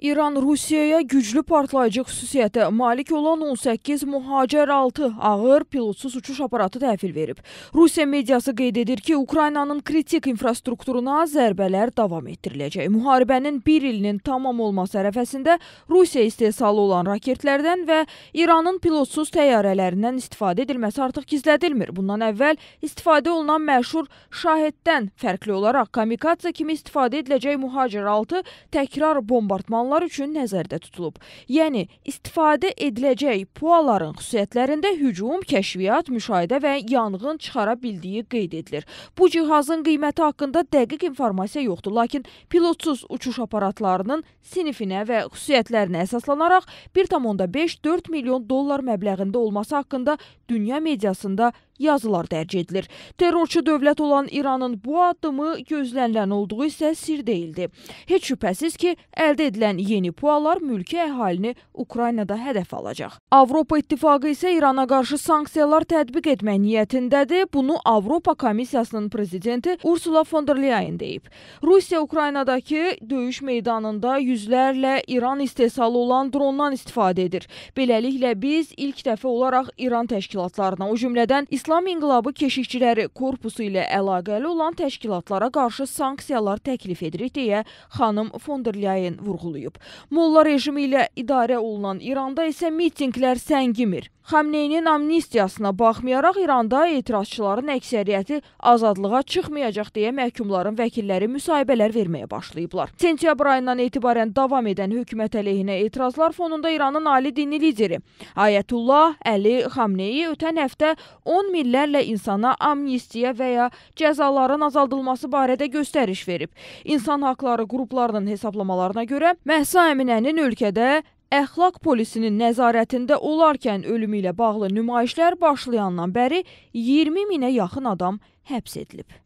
İran Rusiyaya güclü partlayıcı xüsusiyyətə malik olan 18 mühacir 6 ağır pilotsuz uçuş aparatı təhvil verib. Rusiya mediası qeyd edir ki, Ukraynanın kritik infrastrukturuna zərbələr davam etdiriləcək. Müharibənin bir ilinin tamam olması ərəfəsində Rusiya istehsalı olan raketlərdən və İranın pilotsuz təyyarələrindən istifadə edilməsi artıq gizlədilmir. Bundan əvvəl istifadə olunan məşhur Şahiddən fərqli olaraq kamikadze kimi istifadə ediləcək mühacir 6 təkrar bombardmanla insanlar üçün nəzərdə tutulub. Yəni, istifadə ediləcək puaların xüsusiyyətlərində hücum, kəşfiyyat, müşahidə və yanğın çıxara bildiyi qeyd edilir. Bu cihazın qiyməti haqqında dəqiq informasiya yoxdur, lakin pilotsuz uçuş aparatlarının sinifinə və xüsusiyyətlərinə əsaslanaraq 1,5-4 milyon dollar məbləğində olması haqqında dünya mediasında yazılar dərc edilir. Terrorçu dövlət olan İranın bu addımı gözlənilən olduğu isə sir deyildi. Heç şübhəsiz ki, əldə edilən yeni pualar mülki əhalini Ukraynada hədəf alacaq. Avropa İttifaqı isə İrana qarşı sanksiyalar tətbiq etmək niyyətindədir. Bunu Avropa Komissiyasının prezidenti Ursula von der Leyen deyib. Rusiya Ukraynadakı döyüş meydanında yüzlərlə İran istehsalı olan drondan istifadə edir. Beləliklə biz ilk dəfə olaraq İran təşkilatlarına, o cümlədən İsrail İslam İnqilabı Keşikçiləri Korpusu ilə əlaqəli olan təşkilatlara qarşı sanksiyalar təklif edirik deyə xanım von der Leyen vurğulayıb. Molla rejimi ilə idarə olunan İranda isə mitinglər səngimir. Xamneynin amnistiyasına baxmayaraq İranda etirazçıların əksəriyyəti azadlığa çıxmayacaq deyə məhkumların vəkilləri müsahibələr verməyə başlayıblar. Sentyabr ayından etibarən davam edən hökumət əleyhinə etirazlar fonunda İranın ali dini lideri Ayətullah Əli Xamneyi ötən həftə 10 millərlə insana amnistiya və ya cəzaların azaldılması barədə göstəriş verib. İnsan haqları qruplarının hesablamalarına görə Məhsa Əminənin ölkədə Əxlaq polisinin nəzarətində olarkən ölümü ilə bağlı nümayişlər başlayandan bəri 20 minə yaxın adam həbs edilib.